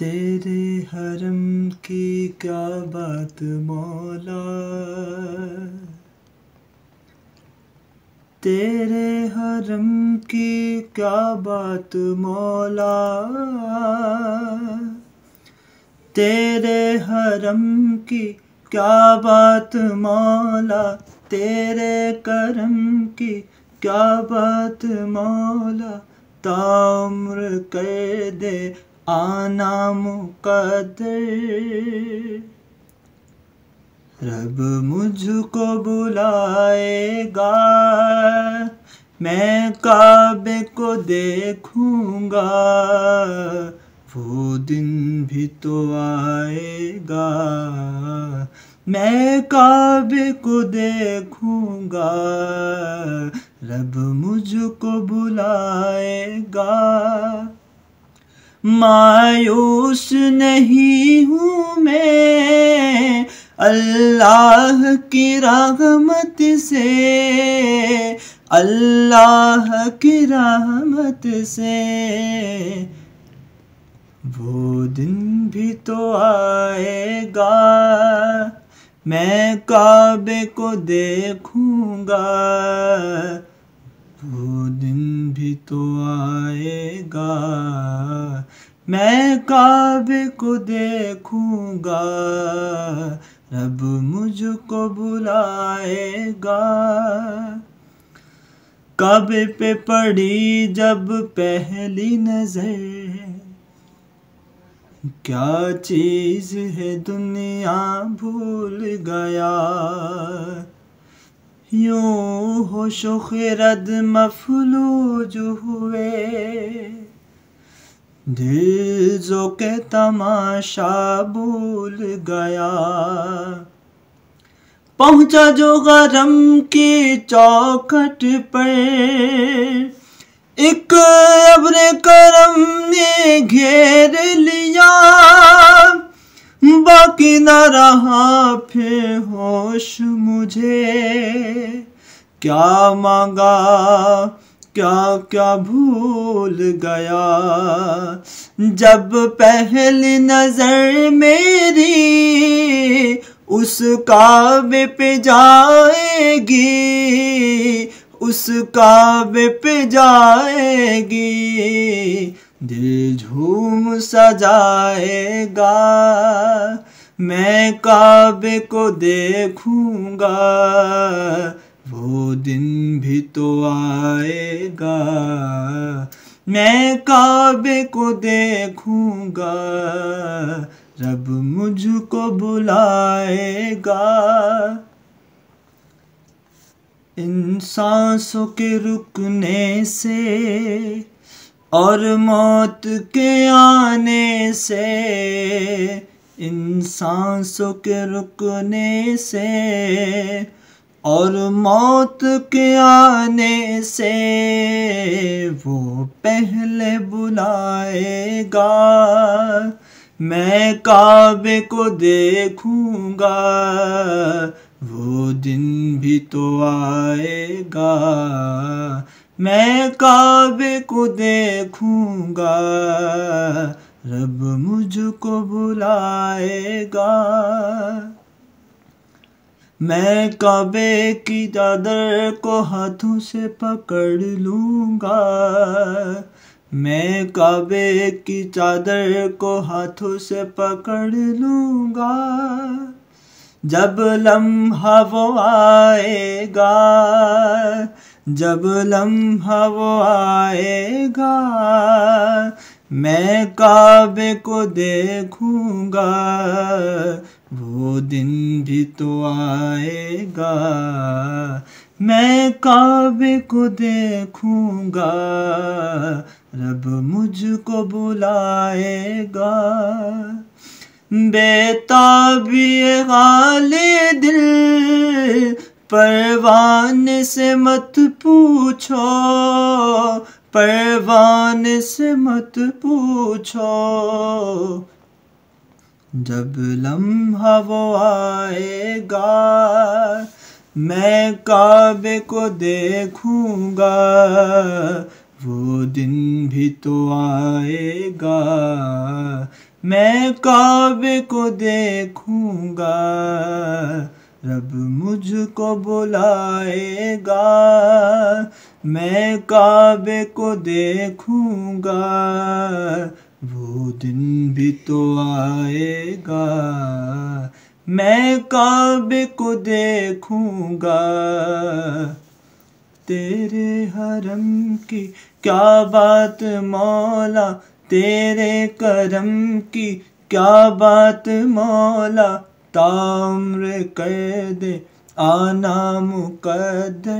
तेरे हरम की क्या बात मौला तेरे हरम की क्या बात मौला तेरे हरम की क्या बात मौला तेरे करम की क्या बात मौला ताम्र कैदे आना मुकदर रब मुझको बुलाएगा मैं काबे को देखूंगा वो दिन भी तो आएगा मैं काबे को देखूंगा रब मुझको बुलाएगा मायूस नहीं हूँ मैं अल्लाह की रहमत से अल्लाह की रहमत से वो दिन भी तो आएगा मैं काबे को देखूंगा वो दिन भी तो आएगा मैं काबे को देखूंगा रब मुझको बुलाएगा काबे पे पड़ी जब पहली नजर क्या चीज है दुनिया भूल गया यूं होश खिरद मफलूज हुए दिल जो के तमाशा भूल गया पहुंचा जो गरम की चौखट पर एक अब्र करम ने घेर लिया बाकी न रहा फिर होश मुझे क्या मांगा क्या क्या भूल गया जब पहली नजर मेरी उस काव्य पे जाएगी उस काव्य पे जाएगी दिल झूम सजाएगा मैं काबे को देखूंगा वो दिन भी तो आएगा मैं काबे को देखूंगा रब मुझको बुलाएगा इन सांसों के रुकने से और मौत के आने से इन सांसों के रुकने से और मौत के आने से वो पहले बुलाएगा मैं काबे को देखूंगा वो दिन भी तो आएगा मैं काबे को देखूंगा रब मुझको बुलाएगा मैं काबे की चादर को हाथों से पकड़ लूंगा मैं काबे की चादर को हाथों से पकड़ लूंगा जब लम्हा वो आएगा जब लम्हा वो आएगा मैं काबे को देखूंगा वो दिन भी तो आएगा मैं काबे को देखूंगा रब मुझको बुलाएगा बेताबी गाले दिल परवान से मत पूछो परवान से मत पूछो जब लम्हा वो आएगा मैं काबे को देखूंगा वो दिन भी तो आएगा मैं काबे को देखूंगा रब मुझको बुलाएगा मैं काबे को देखूंगा वो दिन भी तो आएगा मैं काबे को देखूंगा तेरे हरम की क्या बात मौला तेरे करम की क्या बात मौला ता उम्रे